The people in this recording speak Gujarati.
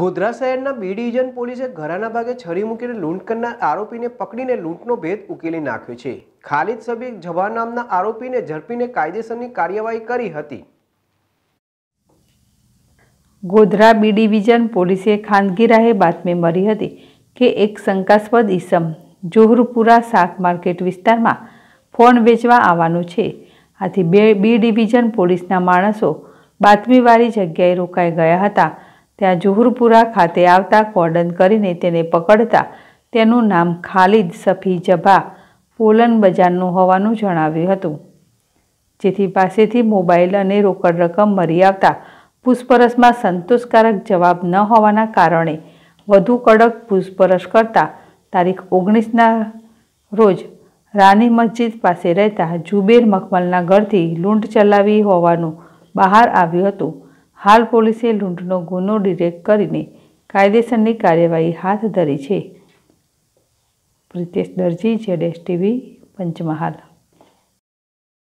ગોધરા શહેરના બી ડિવિઝન પોલીસે ઘરાના ભાગે છરી મૂકીને લૂંટ કરનાર આરોપીને પકડીને લૂંટનો ભેદ ઉકેલી નાખ્યો છે ખાલિદ સબીર જવા નામના આરોપીને ઝડપીને કાયદેસરની કાર્યવાહી કરી હતી ગોધરા બી ડિવિઝન પોલીસે ખાનગી રાહે બાતમી મળી હતી કે એક શંકાસ્પદ ઈસમ જોહરપુરા શાક માર્કેટ વિસ્તારમાં ફોન વેચવા આવવાનો છે આથી બે બી ડિવિઝન પોલીસના માણસો બાતમીવાળી જગ્યાએ રોકાઈ ગયા હતા ત્યાં જુહુરપુરા ખાતે આવતા કોર્ડન કરીને તેને પકડતા તેનું નામ ખાલિદ સફી જભા પોલન બજારનું હોવાનું જણાવ્યું હતું જેથી પાસેથી મોબાઈલ અને રોકડ રકમ મળી આવતા પૂછપરછમાં સંતોષકારક જવાબ ન હોવાના કારણે વધુ કડક પૂછપરછ કરતા તારીખ ઓગણીસના રોજ રાની મસ્જિદ પાસે રહેતા જુબેર મખમલના ઘરથી લૂંટ ચલાવી હોવાનું બહાર આવ્યું હતું હાલ પોલીસે લૂંટનો ગુનો ડિરેક્ટ કરીને કાયદેસરની કાર્યવાહી હાથ ધરી છે પ્રિતેશ દરજી જેડેશ ટીવી પંચમહાલ